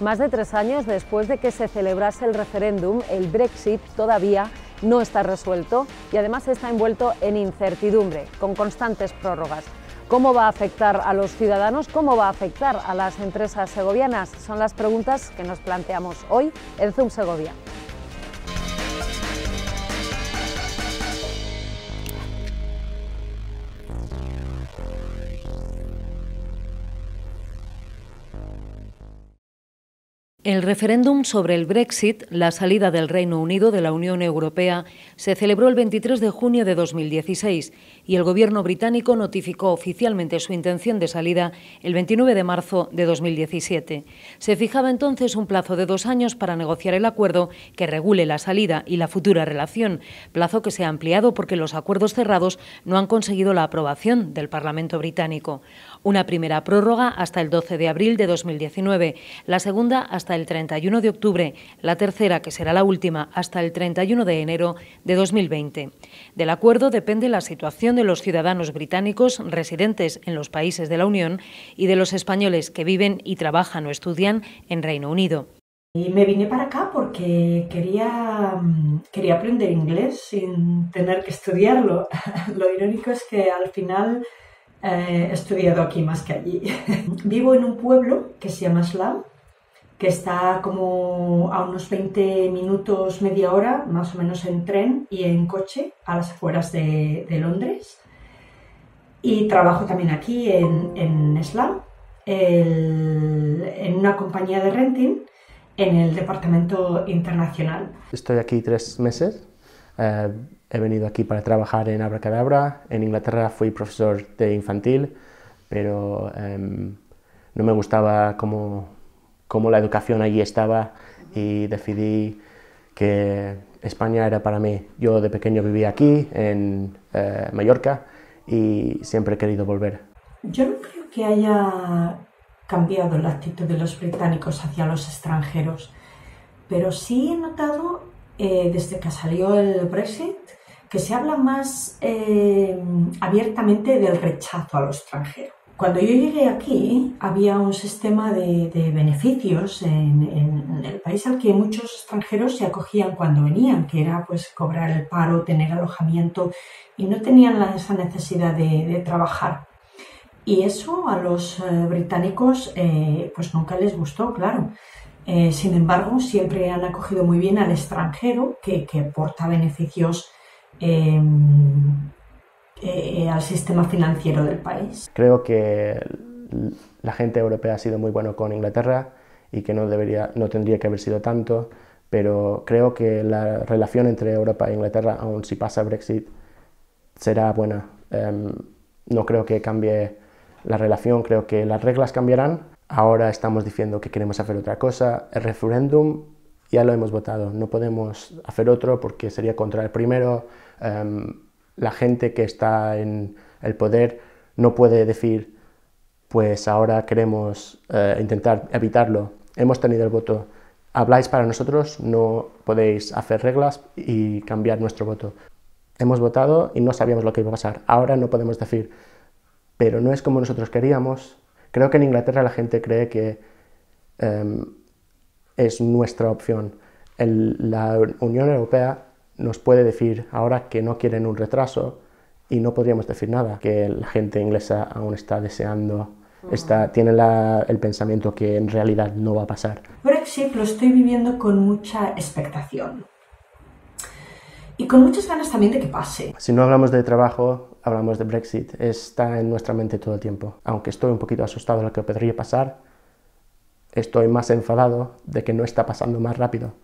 Más de tres años después de que se celebrase el referéndum, el Brexit todavía no está resuelto y además está envuelto en incertidumbre, con constantes prórrogas. ¿Cómo va a afectar a los ciudadanos? ¿Cómo va a afectar a las empresas segovianas? Son las preguntas que nos planteamos hoy en Zoom Segovia. El referéndum sobre el Brexit, la salida del Reino Unido de la Unión Europea, se celebró el 23 de junio de 2016 y el Gobierno británico notificó oficialmente su intención de salida el 29 de marzo de 2017. Se fijaba entonces un plazo de dos años para negociar el acuerdo que regule la salida y la futura relación, plazo que se ha ampliado porque los acuerdos cerrados no han conseguido la aprobación del Parlamento británico. Una primera prórroga hasta el 12 de abril de 2019, la segunda hasta el 31 de octubre, la tercera, que será la última, hasta el 31 de enero de 2020. Del acuerdo depende la situación de los ciudadanos británicos residentes en los países de la Unión y de los españoles que viven y trabajan o estudian en Reino Unido. Y me vine para acá porque quería, quería aprender inglés sin tener que estudiarlo. Lo irónico es que al final eh, he estudiado aquí más que allí. Vivo en un pueblo que se llama Slough, que está como a unos 20 minutos, media hora, más o menos en tren y en coche, a las afueras de, Londres. Y trabajo también aquí en, en Slam, en una compañía de renting en el departamento internacional. Estoy aquí tres meses. Eh, he venido aquí para trabajar en Abracadabra. En Inglaterra fui profesor de infantil, pero em, no me gustaba cómo cómo la educación allí estaba y decidí que España era para mí. Yo de pequeño vivía aquí, en eh, Mallorca, y siempre he querido volver. Yo no creo que haya cambiado la actitud de los británicos hacia los extranjeros, pero sí he notado eh, desde que salió el Brexit que se habla más eh, abiertamente del rechazo a los extranjeros. Cuando yo llegué aquí había un sistema de, beneficios en, el país al que muchos extranjeros se acogían cuando venían, que era pues cobrar el paro, tener alojamiento y no tenían esa necesidad de, trabajar. Y eso a los eh, británicos eh, pues nunca les gustó, claro. Eh, sin embargo, siempre han acogido muy bien al extranjero que, que aporta beneficios em, eh, al sistema financiero del país. Creo que la gente europea ha sido muy bueno con Inglaterra y que no, debería, no tendría que haber sido tanto, pero creo que la relación entre Europa e Inglaterra, aun si pasa Brexit, será buena. Em, no creo que cambie la relación, creo que las reglas cambiarán. Ahora estamos diciendo que queremos hacer otra cosa. El referéndum ya lo hemos votado, no podemos hacer otro porque sería contra el primero. Em, la gente que está en el poder no puede decir, pues ahora queremos eh, intentar evitarlo, hemos tenido el voto, habláis para nosotros, no podéis hacer reglas y cambiar nuestro voto. Hemos votado y no sabíamos lo que iba a pasar, ahora no podemos decir, pero no es como nosotros queríamos. Creo que en Inglaterra la gente cree que em, es nuestra opción. en la Unión Europea nos puede decir ahora que no quieren un retraso y no podríamos decir nada, que la gente inglesa aún está deseando, está, tiene el pensamiento que en realidad no va a pasar. Brexit lo estoy viviendo con mucha expectación y con muchas ganas también de que pase. Si no hablamos de trabajo, hablamos de Brexit, está en nuestra mente todo el tiempo. Aunque estoy un poquito asustado de lo que podría pasar, estoy más enfadado de que no está pasando más rápido.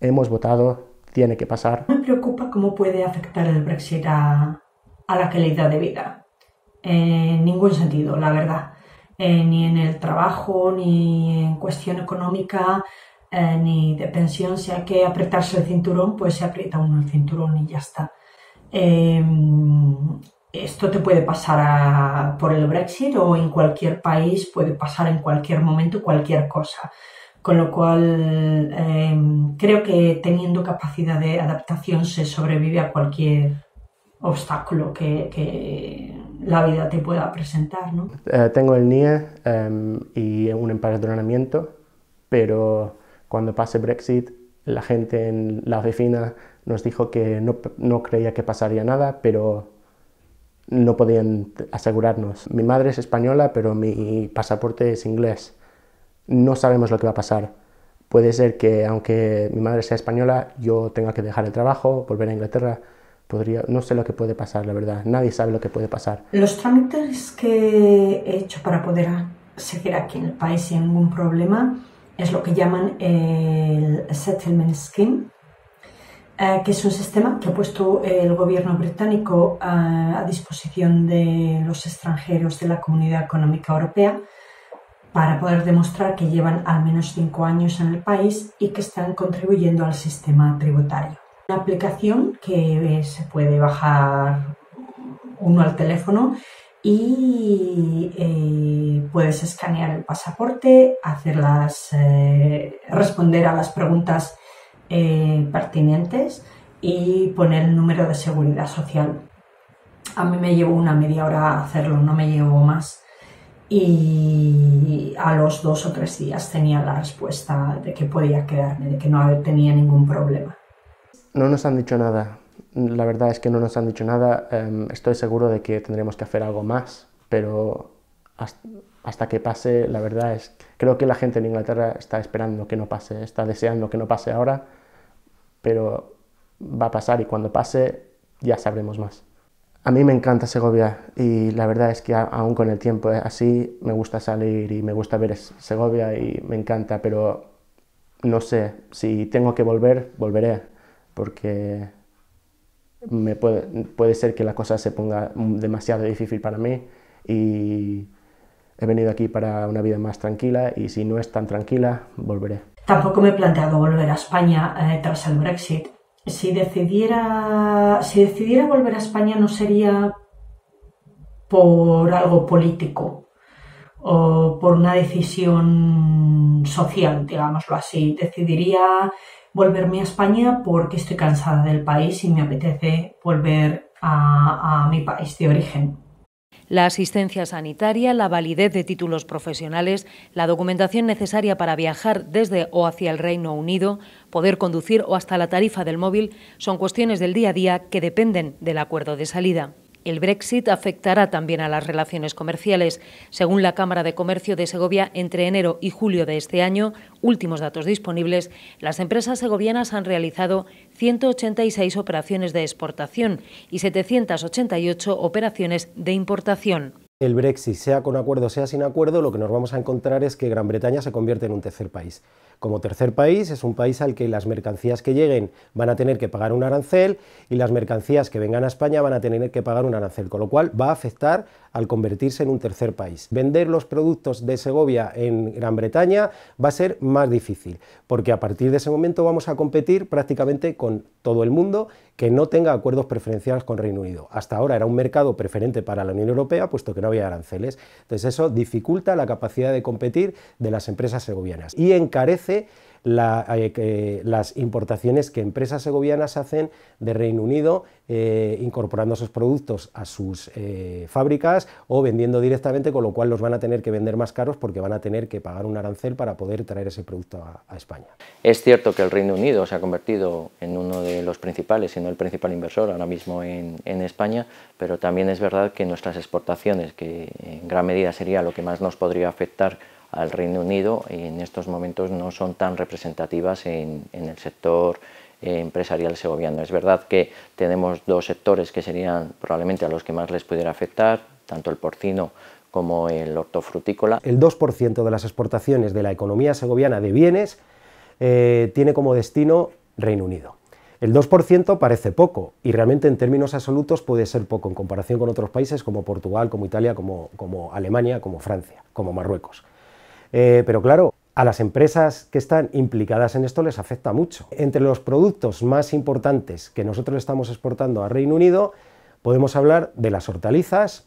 Hemos votado tiene que pasar. Me preocupa cómo puede afectar el Brexit a, la calidad de vida. En ningún sentido, la verdad. Eh, ni en el trabajo, ni en cuestión económica, eh, ni de pensión. Si hay que apretarse el cinturón, pues se aprieta uno el cinturón y ya está. Em, esto te puede pasar por el Brexit o en cualquier país, puede pasar en cualquier momento cualquier cosa con lo cual em, creo que teniendo capacidad de adaptación se sobrevive a cualquier obstáculo que, la vida te pueda presentar. Eh, tengo el NIE em, y un empadronamiento, pero cuando pase Brexit la gente en la oficina nos dijo que no creía que pasaría nada, pero no podían asegurarnos. Mi madre es española, pero mi pasaporte es inglés no sabemos lo que va a pasar. Puede ser que aunque mi madre sea española, yo tenga que dejar el trabajo, volver a Inglaterra. no sé lo que puede pasar, la verdad. Nadie sabe lo que puede pasar. Los trámites que he hecho para poder seguir aquí en el país sin ningún problema es lo que llaman el Settlement Scheme, eh, que es un sistema que ha puesto el gobierno británico eh, a disposición de los extranjeros de la Comunidad Económica Europea para poder demostrar que llevan al menos cinco años en el país y que están contribuyendo al sistema tributario. Una aplicación que eh, se puede bajar uno al teléfono y eh, puedes escanear el pasaporte, hacerlas, eh, responder a las preguntas pertinentes y poner el número de seguridad social. A mí me llevó una media hora hacerlo, no me llevó más y a los dos o tres días tenía la respuesta de que podía quedarme, de que no tenía ningún problema. No nos han dicho nada. La verdad es que no nos han dicho nada. Em, estoy seguro de que tendremos que hacer algo más, pero hasta, que pase, la verdad es, creo que la gente en Inglaterra está esperando que no pase, está deseando que no pase ahora, pero va a pasar y cuando pase ya sabremos más. A mí me encanta Segovia y la verdad es que aún con el tiempo eh, así me gusta salir y me gusta ver Segovia y me encanta, pero no sé, si tengo que volver, volveré, porque puede, ser que la cosa se ponga demasiado difícil para mí y he venido aquí para una vida más tranquila y si no es tan tranquila, volveré. Tampoco me he planteado volver a España eh, tras el Brexit, si decidiera, volver a España no sería por algo político o por una decisión social, digámoslo así. Decidiría volverme a España porque estoy cansada del país y me apetece volver a, a mi país de origen la asistencia sanitaria, la validez de títulos profesionales, la documentación necesaria para viajar desde o hacia el Reino Unido, poder conducir o hasta la tarifa del móvil son cuestiones del día a día que dependen del acuerdo de salida. El Brexit afectará también a las relaciones comerciales. Según la Cámara de Comercio de Segovia, entre enero y julio de este año, últimos datos disponibles, las empresas segovianas han realizado 186 operaciones de exportación y 788 operaciones de importación el Brexit, sea con acuerdo, sea sin acuerdo, lo que nos vamos a encontrar es que Gran Bretaña se convierte en un tercer país. Como tercer país es un país al que las mercancías que lleguen van a tener que pagar un arancel y las mercancías que vengan a España van a tener que pagar un arancel, con lo cual va a afectar al convertirse en un tercer país. Vender los productos de Segovia en Gran Bretaña va a ser más difícil, porque a partir de ese momento vamos a competir prácticamente con todo el mundo que no tenga acuerdos preferenciales con Reino Unido. Hasta ahora era un mercado preferente para la Unión Europea, puesto que no había aranceles. Entonces eso dificulta la capacidad de competir de las empresas segovianas y encarece eh, las importaciones que empresas segovianas hacen de Reino Unido, eh, incorporando esos productos a sus eh, fábricas o vendiendo directamente, con lo cual los van a tener que vender más caros porque van a tener que pagar un arancel para poder traer ese producto a, España. Es cierto que el Reino Unido se ha convertido en uno de los principales, si el principal inversor ahora mismo en España, pero también es verdad que nuestras exportaciones, que en gran medida sería lo que más nos podría afectar, al Reino Unido en estos momentos no son tan representativas en, el sector eh, empresarial segoviano. Es verdad que tenemos dos sectores que serían probablemente a los que más les pudiera afectar, tanto el porcino como el hortofrutícola. El 2% de las exportaciones de la economía segoviana de bienes eh, tiene como destino Reino Unido. El 2% parece poco y realmente en términos absolutos puede ser poco en comparación con otros países como Portugal, como Italia, como Alemania, como Francia, como Marruecos. Eh, pero claro, a las empresas que están implicadas en esto les afecta mucho. Entre los productos más importantes que nosotros estamos exportando a Reino Unido, podemos hablar de las hortalizas,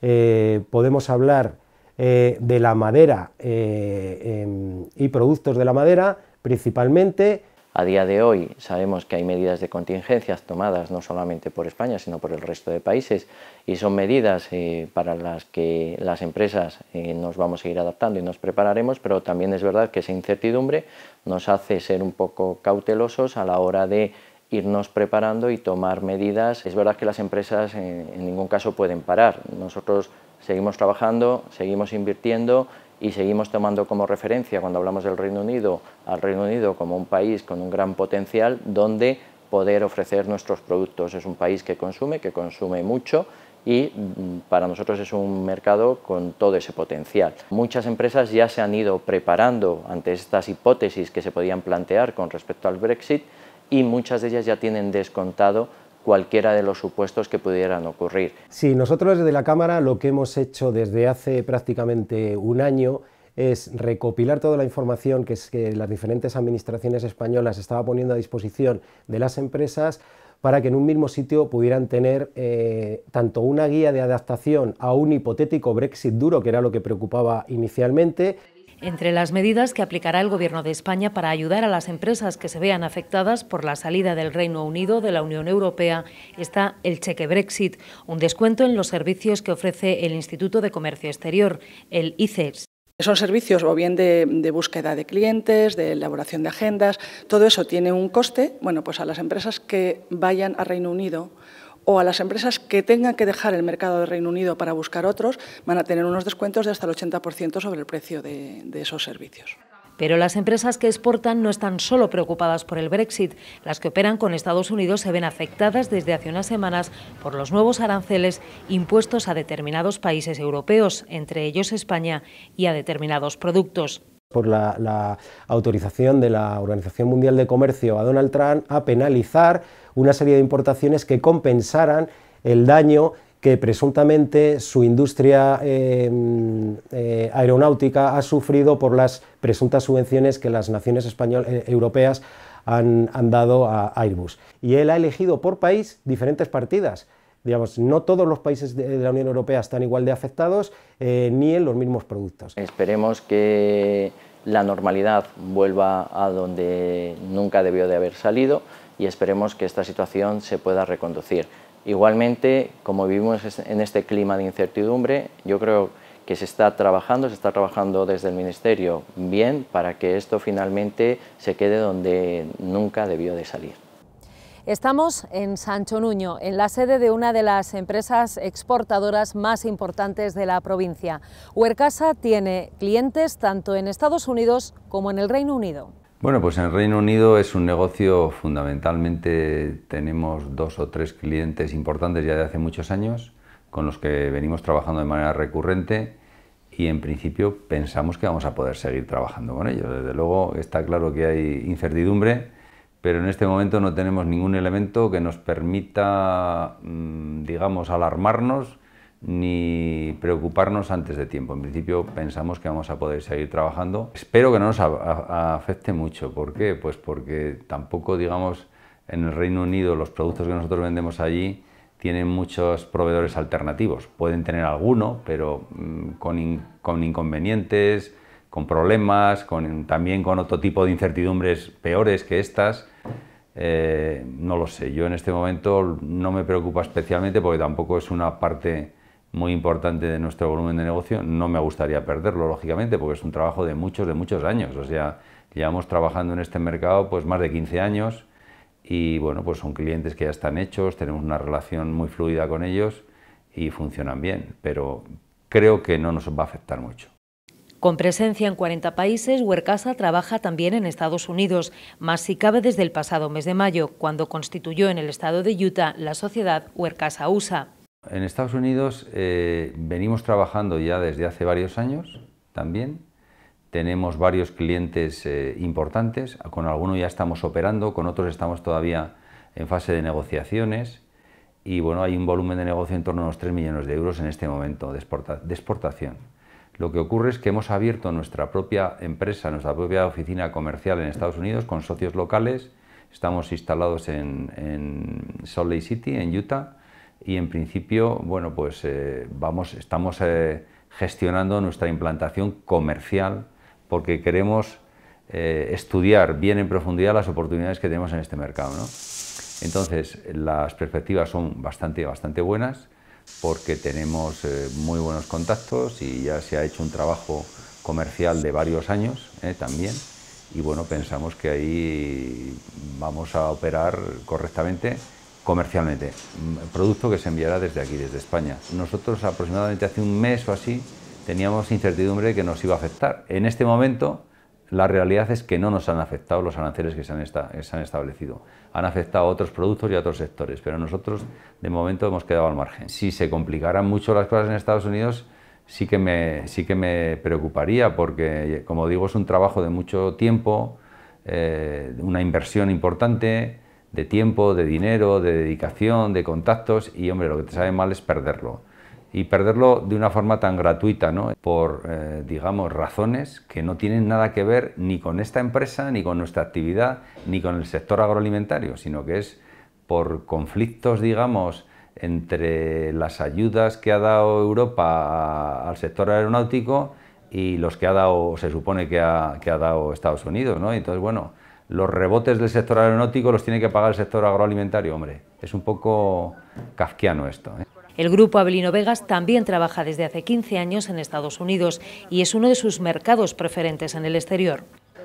eh, podemos hablar eh, de la madera y productos de la madera principalmente, a día de hoy sabemos que hay medidas de contingencias tomadas no solamente por España, sino por el resto de países y son medidas eh, para las que las empresas eh, nos vamos a ir adaptando y nos prepararemos, pero también es verdad que esa incertidumbre nos hace ser un poco cautelosos a la hora de irnos preparando y tomar medidas. Es verdad que las empresas eh, en ningún caso pueden parar. Nosotros seguimos trabajando, seguimos invirtiendo y seguimos tomando como referencia cuando hablamos del Reino Unido al Reino Unido como un país con un gran potencial donde poder ofrecer nuestros productos. Es un país que consume, que consume mucho y mm, para nosotros es un mercado con todo ese potencial. Muchas empresas ya se han ido preparando ante estas hipótesis que se podían plantear con respecto al Brexit y muchas de ellas ya tienen descontado cualquiera de los supuestos que pudieran ocurrir. Sí, nosotros desde la Cámara lo que hemos hecho desde hace prácticamente un año es recopilar toda la información que, las diferentes administraciones españolas estaba poniendo a disposición de las empresas para que en un mismo sitio pudieran tener eh, tanto una guía de adaptación a un hipotético Brexit duro, que era lo que preocupaba inicialmente, entre las medidas que aplicará el Gobierno de España para ayudar a las empresas que se vean afectadas por la salida del Reino Unido de la Unión Europea está el cheque Brexit, un descuento en los servicios que ofrece el Instituto de Comercio Exterior, el ICES. Son servicios o bien de, búsqueda de clientes, de elaboración de agendas, todo eso tiene un coste. Bueno, pues a las empresas que vayan a Reino Unido o a las empresas que tengan que dejar el mercado del Reino Unido para buscar otros, van a tener unos descuentos de hasta el 80% sobre el precio de, esos servicios. Pero las empresas que exportan no están solo preocupadas por el Brexit. Las que operan con Estados Unidos se ven afectadas desde hace unas semanas por los nuevos aranceles impuestos a determinados países europeos, entre ellos España, y a determinados productos. Por la autorización de la Organización Mundial de Comercio a Donald Trump a penalizar una serie de importaciones que compensaran el daño que presuntamente su industria em, eh, aeronáutica ha sufrido por las presuntas subvenciones que las naciones españolas, eh, europeas han, dado a Airbus. Y él ha elegido por país diferentes partidas. no todos los países de la Unión Europea están igual de afectados eh, ni en los mismos productos. Esperemos que la normalidad vuelva a donde nunca debió de haber salido y esperemos que esta situación se pueda reconducir. Igualmente, como vivimos en este clima de incertidumbre, yo creo que se está trabajando, se está trabajando desde el Ministerio bien para que esto finalmente se quede donde nunca debió de salir. Estamos en Sancho Nuño, en la sede de una de las empresas exportadoras más importantes de la provincia. Huercasa tiene clientes tanto en Estados Unidos como en el Reino Unido. Bueno, pues en Reino Unido es un negocio fundamentalmente, tenemos dos o tres clientes importantes ya de hace muchos años con los que venimos trabajando de manera recurrente y en principio pensamos que vamos a poder seguir trabajando con ellos. Desde luego está claro que hay incertidumbre, pero en este momento no tenemos ningún elemento que nos permita, mm, digamos, alarmarnos ni preocuparnos antes de tiempo. En principio pensamos que vamos a poder seguir trabajando. Espero que no nos afecte mucho. ¿Por qué? Pues porque tampoco, digamos, en el Reino Unido los productos que nosotros vendemos allí tienen muchos proveedores alternativos. Pueden tener alguno, pero mm, con, inconvenientes, con problemas, con, también con otro tipo de incertidumbres peores que estas. Eh, no lo sé, yo en este momento no me preocupa especialmente porque tampoco es una parte muy importante de nuestro volumen de negocio, no me gustaría perderlo, lógicamente, porque es un trabajo de muchos, de muchos años. O sea, llevamos trabajando en este mercado pues más de 15 años y bueno, pues son clientes que ya están hechos, tenemos una relación muy fluida con ellos y funcionan bien, pero creo que no nos va a afectar mucho. Con presencia en 40 países, Huercasa trabaja también en Estados Unidos, más si cabe desde el pasado mes de mayo, cuando constituyó en el estado de Utah la sociedad Huercasa USA. En Estados Unidos eh, venimos trabajando ya desde hace varios años también. Tenemos varios clientes eh, importantes, con algunos ya estamos operando, con otros estamos todavía en fase de negociaciones y bueno, hay un volumen de negocio en torno a los 3 millones de euros en este momento de, exportación. Lo que ocurre es que hemos abierto nuestra propia empresa, nuestra propia oficina comercial en Estados Unidos con socios locales. Estamos instalados en, en Salt Lake City, en Utah y en principio, bueno, pues eh, vamos, estamos eh, gestionando nuestra implantación comercial porque queremos eh, estudiar bien en profundidad las oportunidades que tenemos en este mercado. ¿no? Entonces, las perspectivas son bastante, bastante buenas porque tenemos muy buenos contactos y ya se ha hecho un trabajo comercial de varios años también y bueno, pensamos que ahí vamos a operar correctamente comercialmente. Producto que se enviará desde aquí, desde España. Nosotros aproximadamente hace un mes o así teníamos incertidumbre de que nos iba a afectar. En este momento la realidad es que no nos han afectado los aranceles que se han, establecido. Han afectado a otros productos y a otros sectores, pero nosotros de momento hemos quedado al margen. Si se complicaran mucho las cosas en Estados Unidos, sí que me, sí que me preocuparía, porque como digo, es un trabajo de mucho tiempo, eh, una inversión importante de tiempo, de dinero, de dedicación, de contactos y hombre, lo que te sabe mal es perderlo. Y perderlo de una forma tan gratuita, ¿no? por, eh, digamos, razones que no tienen nada que ver ni con esta empresa, ni con nuestra actividad, ni con el sector agroalimentario, sino que es por conflictos, digamos, entre las ayudas que ha dado Europa al sector aeronáutico y los que ha dado, se supone que ha, que ha dado Estados Unidos. ¿no? Entonces, bueno, los rebotes del sector aeronáutico los tiene que pagar el sector agroalimentario. Hombre, es un poco kafkiano esto. ¿eh? El grupo Abelino Vegas también trabaja desde hace 15 años en Estados Unidos y es uno de sus mercados preferentes en el exterior.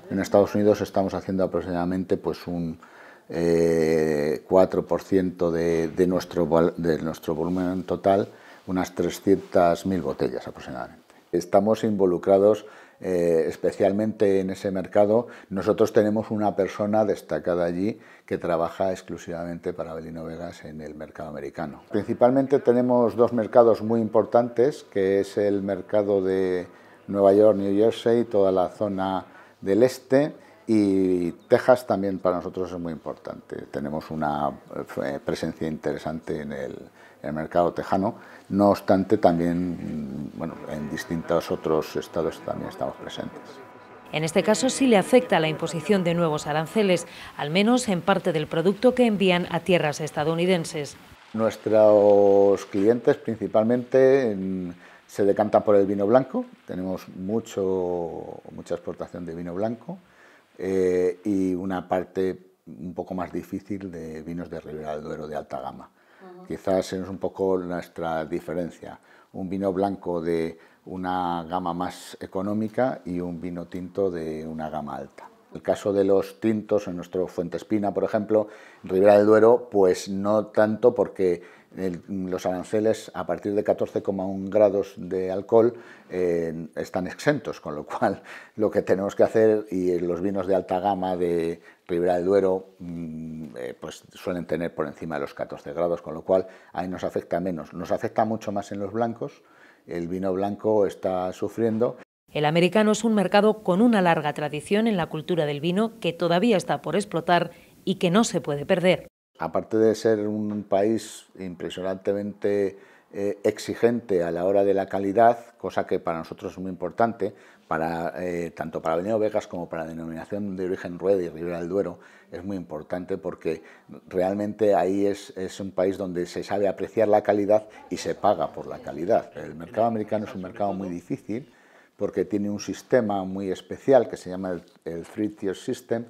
En Estados Unidos estamos haciendo aproximadamente pues un eh, 4% de, de, nuestro, de nuestro volumen total, unas 300.000 botellas aproximadamente. Estamos involucrados eh, especialmente en ese mercado, nosotros tenemos una persona destacada allí que trabaja exclusivamente para Belino Vegas en el mercado americano. Principalmente tenemos dos mercados muy importantes, que es el mercado de Nueva York, New Jersey, toda la zona del este, y Texas también para nosotros es muy importante. Tenemos una eh, presencia interesante en el, mercado tejano. No obstante, también mm, bueno, en distintos otros estados también estamos presentes. En este caso sí le afecta la imposición de nuevos aranceles, al menos en parte del producto que envían a tierras estadounidenses. Nuestros clientes principalmente se decantan por el vino blanco, tenemos mucho, mucha exportación de vino blanco, eh, y una parte un poco más difícil de vinos de Ribera del Duero de alta gama. Quizás es un poco nuestra diferencia. Un vino blanco de una gama más económica y un vino tinto de una gama alta. El caso de los tintos en nuestro Fuentespina, por ejemplo, Ribera del Duero, pues no tanto porque los aranceles a partir de 14,1 grados de alcohol eh, están exentos, con lo cual lo que tenemos que hacer y los vinos de alta gama de Ribera del Duero mm, eh, pues suelen tener por encima de los 14 grados, con lo cual ahí nos afecta menos. Nos afecta mucho más en los blancos, el vino blanco está sufriendo. El americano es un mercado con una larga tradición en la cultura del vino que todavía está por explotar y que no se puede perder. Aparte de ser un país impresionantemente eh, exigente a la hora de la calidad, cosa que para nosotros es muy importante, eh, tanto para Veneo Vegas como para la denominación de origen Rueda y Ribera del Duero, es muy importante porque realmente ahí es, un país donde se sabe apreciar la calidad y se paga por la calidad. El mercado americano es un mercado muy difícil porque tiene un sistema muy especial que se llama el, el Three Tier System,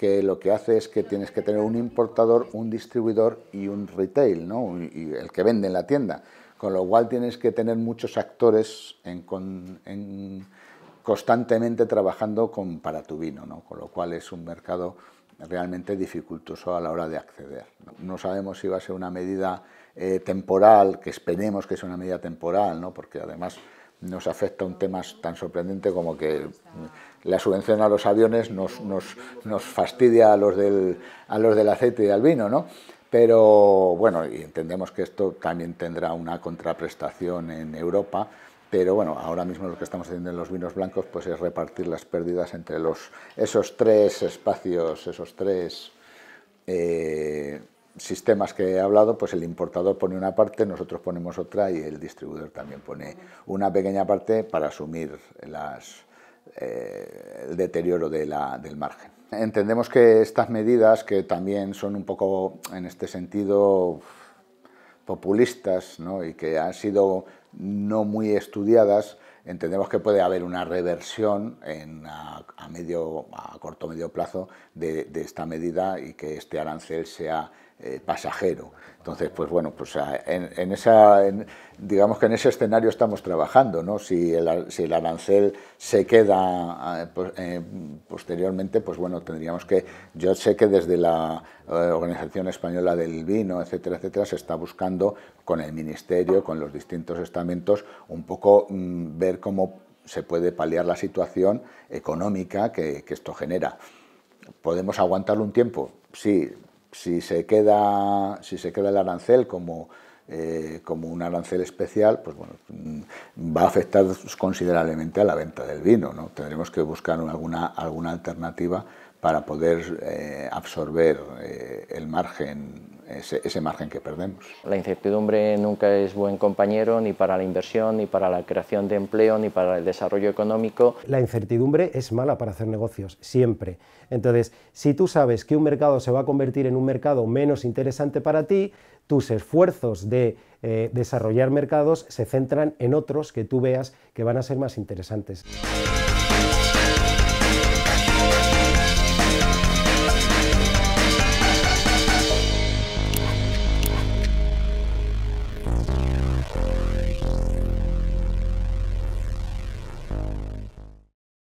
que lo que hace es que tienes que tener un importador, un distribuidor y un retail, y el que vende en la tienda. Con lo cual tienes que tener muchos actores constantemente trabajando con, para tu vino, con lo cual es un mercado realmente dificultoso a la hora de acceder. No sabemos si va a ser una medida eh, temporal, que esperemos que sea una medida temporal, ¿no? porque además nos afecta un tema tan sorprendente como que la subvención a los aviones nos, fastidia a los, del, los del aceite y al vino, ¿no? Pero bueno, y entendemos que esto también tendrá una contraprestación en Europa, pero bueno, ahora mismo lo que estamos haciendo en los vinos blancos pues es repartir las pérdidas entre los, esos tres espacios, esos tres eh, sistemas que he hablado, pues el importador pone una parte, nosotros ponemos otra y el distribuidor también pone una pequeña parte para asumir las, eh, el deterioro de la, del margen. Entendemos que estas medidas, que también son un poco, en este sentido, populistas y que han sido no muy estudiadas, entendemos que puede haber una reversión a, a, medio, a corto medio plazo de, de esta medida y que este arancel sea eh, pasajero. Entonces, pues bueno, pues ah, en, esa, digamos que en ese escenario estamos trabajando, ¿no? Si el, arancel se queda eh, pues, eh, posteriormente, pues bueno, tendríamos que, yo sé que desde la Organización Española del Vino, etcétera, etcétera, se está buscando con el Ministerio, con los distintos estamentos, un poco mm, ver cómo se puede paliar la situación económica que, que esto genera. ¿Podemos aguantarlo un tiempo? Sí, si se queda, si se queda el arancel como, eh, como un arancel especial, pues bueno, mm, va a afectar considerablemente a la venta del vino. ¿no? Tendremos que buscar alguna, alguna alternativa para poder eh, absorber eh, el margen ese, margen que perdemos. La incertidumbre nunca es buen compañero ni para la inversión, ni para la creación de empleo, ni para el desarrollo económico. La incertidumbre es mala para hacer negocios, siempre. Entonces, si tú sabes que un mercado se va a convertir en un mercado menos interesante para ti, tus esfuerzos de eh, desarrollar mercados se centran en otros que tú veas que van a ser más interesantes.